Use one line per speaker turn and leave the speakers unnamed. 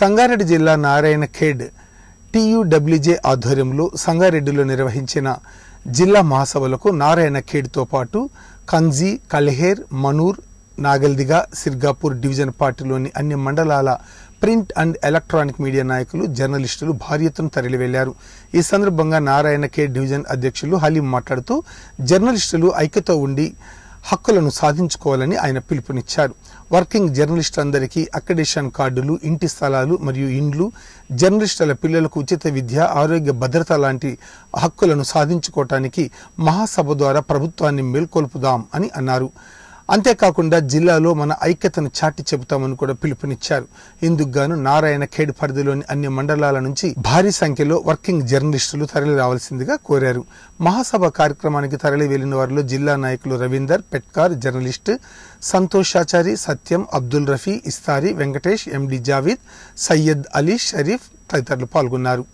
సంగారెడ్డి జిల్లా నారాయణఖేడ్ టీయూడబ్ల్యూజే ఆధ్వర్యంలో సంగారెడ్డిలో నిర్వహించిన జిల్లా మహాసభలకు నారాయణఖేడ్తో పాటు కంజీ కల్హేర్ మనూర్ నాగల్దిగా సిర్గాపూర్ డివిజన్ పార్టీలోని అన్ని మండలాల ప్రింట్ అండ్ ఎలక్ట్రానిక్ మీడియా నాయకులు జర్నలిస్టులు భారీ తరలి వెళ్లారు ఈ సందర్భంగా నారాయణ కే డివిజన్ అధ్యక్షులు హలీం మాట్లాడుతూ జర్నలిస్టులు ఐక్యతో ఉండి హక్కులను సాధించుకోవాలని ఆయన పిలుపునిచ్చారు వర్కింగ్ జర్నలిస్టులందరికీ అక్రెడేషన్ కార్డులు ఇంటి స్థలాలు మరియు ఇండ్లు జర్నలిస్టుల పిల్లలకు ఉచిత విద్య ఆరోగ్య భద్రత లాంటి హక్కులను సాధించుకోవటానికి మహాసభ ద్వారా ప్రభుత్వాన్ని మేల్కొల్పుదాం అని అన్నారు అంతేకాకుండా జిల్లాలో మన ఐక్యతను చాటి చెబుతామని కూడా పిలుపునిచ్చారు ఇందుకుగాను నారాయణ ఖేడ్ పరిధిలోని అన్ని మండలాల నుంచి భారీ సంఖ్యలో వర్కింగ్ జర్నలిస్టులు తరలి రావాల్సిందిగా కోరారు మహాసభ కార్యక్రమానికి తరలి వెళ్లిన వారిలో జిల్లా నాయకులు రవీందర్ పెట్కార్ జర్నలిస్ట్ సంతోష్ ఆచారి సత్యం అబ్దుల్ రఫీ ఇస్తారి వెంకటేష్ ఎండి జావీద్ సయ్యద్ అలీ షరీఫ్ తదితరులు పాల్గొన్నారు